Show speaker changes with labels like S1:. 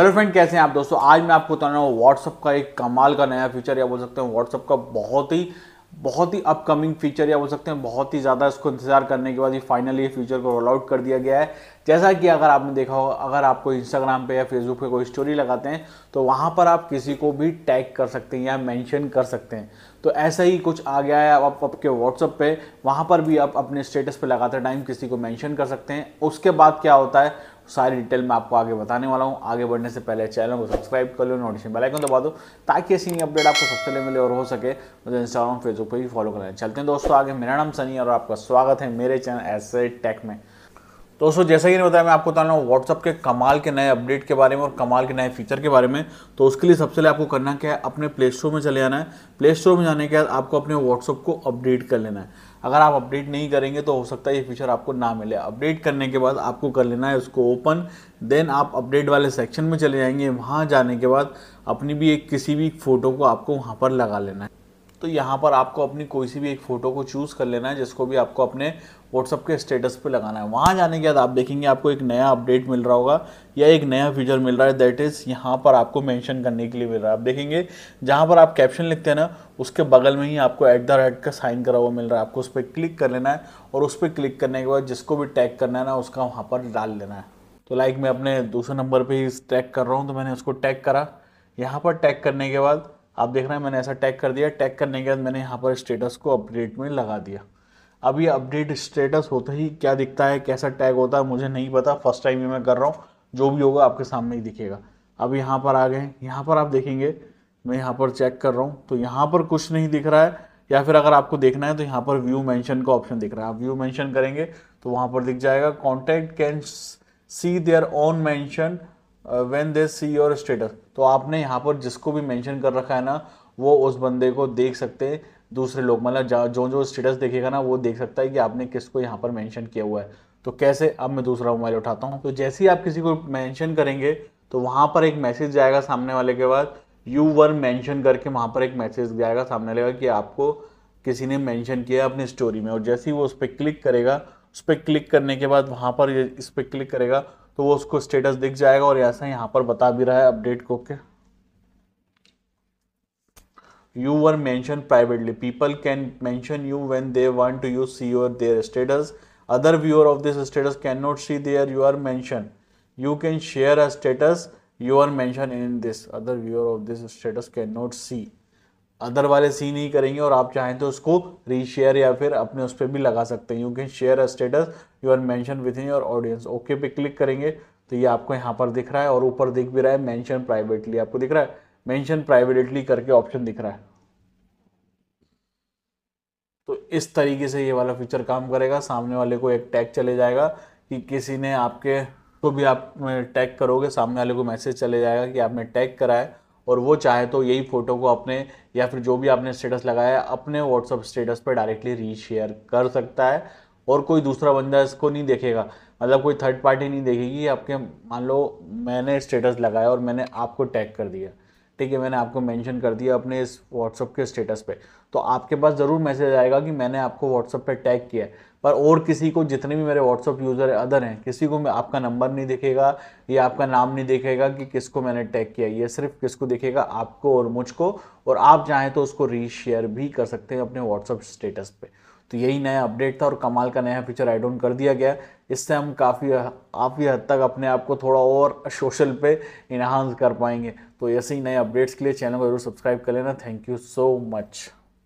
S1: hello friend कैसे हैं आप दोस्तों आज मैं आपको रहा हूँ व्हाट्सअप का एक कमाल का नया फीचर या बोल सकते हैं व्हाट्सअप का बहुत ही बहुत ही अपकमिंग फीचर या बोल सकते हैं बहुत ही ज़्यादा इसको इंतजार करने के बाद ये फाइनली ये फीचर को रोल आउट कर दिया गया है जैसा कि अगर आपने देखा हो अगर आप कोई इंस्टाग्राम पे या फेसबुक पे कोई स्टोरी लगाते हैं तो वहाँ पर आप किसी को भी टैग कर सकते हैं या मेंशन कर सकते हैं तो ऐसा ही कुछ आ गया है आप आपके व्हाट्सअप पे वहाँ पर भी आप अपने स्टेटस पे लगाते टाइम किसी को मेंशन कर सकते हैं उसके बाद क्या होता है सारी डिटेल मैं आपको आगे बताने वाला हूँ आगे बढ़ने से पहले चैनल को सब्सक्राइब कर लो नोटिफिकेशन बेल आइकन दबा दो ताकि ऐसी नई अपडेट आपको सबसे पहले मिले और हो सके मुझे इंस्टाग्राम फेसबुक पर भी फॉलो करें चलते हैं दोस्तों आगे मेरा नाम सनी और आपका स्वागत है मेरे चैनल एस टेक में तो दोस्तों जैसा कि बताया मैं आपको बता रहा हूँ व्हाट्सअप के कमाल के नए अपडेट के बारे में और कमाल के नए फीचर के बारे में तो उसके लिए सबसे पहले आपको करना क्या है अपने प्ले स्टोर में चले जाना है प्ले स्टोर में जाने के बाद आपको अपने व्हाट्सअप को अपडेट कर लेना है अगर आप अपडेट नहीं करेंगे तो हो सकता है ये फीचर आपको ना मिले अपडेट करने के बाद आपको कर लेना है उसको ओपन देन आप अपडेट वाले सेक्शन में चले जाएंगे वहाँ जाने के बाद अपनी भी एक किसी भी फ़ोटो को आपको वहाँ पर लगा लेना है तो यहाँ पर आपको अपनी कोई सी भी एक फ़ोटो को चूज़ कर लेना है जिसको भी आपको अपने व्हाट्सअप के स्टेटस पे लगाना है वहाँ जाने के बाद आप देखेंगे आपको एक नया अपडेट मिल रहा होगा या एक नया फीचर मिल रहा है दैट इज़ यहाँ पर आपको मेंशन करने के लिए मिल रहा है आप देखेंगे जहाँ पर आप कैप्शन लिखते हैं ना उसके बगल में ही आपको एट द रेट का साइन करा हुआ मिल रहा है आपको उस पर क्लिक कर लेना है और उस पर क्लिक करने के बाद जिसको भी टैग करना है ना उसका वहाँ पर डाल लेना है तो लाइक मैं अपने दूसरे नंबर पर ही टैग कर रहा हूँ तो मैंने उसको टैग करा यहाँ पर टैग करने के बाद आप देख रहे हैं मैंने ऐसा टैग कर दिया टैग करने के बाद मैंने यहाँ पर स्टेटस को अपडेट में लगा दिया अब ये अपडेट स्टेटस होता ही क्या दिखता है कैसा टैग होता है मुझे नहीं पता फर्स्ट टाइम ये मैं कर रहा हूँ जो भी होगा आपके सामने ही दिखेगा अब यहाँ पर आ गए यहाँ पर आप देखेंगे मैं यहाँ पर चेक कर रहा हूँ तो यहाँ पर कुछ नहीं दिख रहा है या फिर अगर आपको देखना है तो यहाँ पर व्यू मेंशन का ऑप्शन दिख रहा है आप व्यू मेंशन करेंगे तो वहाँ पर दिख जाएगा contact can see their own mention when they see your status तो आपने यहाँ पर जिसको भी मैंशन कर रखा है ना वो उस बंदे को देख सकते हैं दूसरे लोग मतलब जो जो स्टेटस देखेगा ना वो देख सकता है कि आपने किसको यहाँ पर मेंशन किया हुआ है तो कैसे अब मैं दूसरा मोबाइल उठाता हूँ तो जैसे ही आप किसी को मेंशन करेंगे तो वहाँ पर एक मैसेज जाएगा सामने वाले के बाद यू वर मेंशन करके वहाँ पर एक मैसेज जाएगा सामने वाले का कि आपको किसी ने मेंशन किया अपनी स्टोरी में और जैसे ही वो उस पर क्लिक करेगा उस पर क्लिक करने के बाद वहाँ पर इस पर क्लिक करेगा तो वो उसको स्टेटस दिख जाएगा और ऐसा यहाँ पर बता भी रहा है अपडेट को के you are mention privately people can mention you when they want to you see your their status other viewer of this status can not see their you are mention you can share a status you are mention in this other viewer of this status can not see other वाले सीन ही करेंगे और आप चाहें तो उसको reshare या फिर अपने उस पर भी लगा सकते हैं you can share a status you are mention with in your audience okay पे क्लिक करेंगे तो ये आपको यहाँ पर दिख रहा है और ऊपर दिख भी रहा है मैंशन प्राइवेटली आपको दिख रहा है मैंशन प्राइवेटली करके ऑप्शन दिख रहा है तो इस तरीके से ये वाला फीचर काम करेगा सामने वाले को एक टैग चले जाएगा कि किसी ने आपके को तो भी आप टैग करोगे सामने वाले को मैसेज चले जाएगा कि आपने टैग करा है और वो चाहे तो यही फ़ोटो को अपने या फिर जो भी आपने स्टेटस लगाया अपने व्हाट्सअप स्टेटस पर डायरेक्टली रीशेयर कर सकता है और कोई दूसरा बंदा इसको नहीं देखेगा मतलब कोई थर्ड पार्टी नहीं देखेगी आपके मान लो मैंने स्टेटस लगाया और मैंने आपको टैग कर दिया ठीक है मैंने आपको मेंशन कर दिया अपने इस व्हाट्सअप के स्टेटस पे तो आपके पास ज़रूर मैसेज आएगा कि मैंने आपको व्हाट्सअप पे टैग किया है पर और किसी को जितने भी मेरे व्हाट्सअप यूज़र अदर हैं किसी को मैं आपका नंबर नहीं देखेगा या आपका नाम नहीं देखेगा कि किसको मैंने टैग किया ये सिर्फ किसको देखेगा आपको और मुझको और आप चाहें तो उसको रीशेयर भी कर सकते हैं अपने व्हाट्सअप स्टेटस पे तो यही नया अपडेट था और कमाल का नया फीचर एड ऑन कर दिया गया इससे हम काफ़ी काफ़ी हद तक अपने आप को थोड़ा और सोशल पे इन्हांस कर पाएंगे तो ऐसे ही नए अपडेट्स के लिए चैनल को जरूर सब्सक्राइब कर लेना थैंक यू सो मच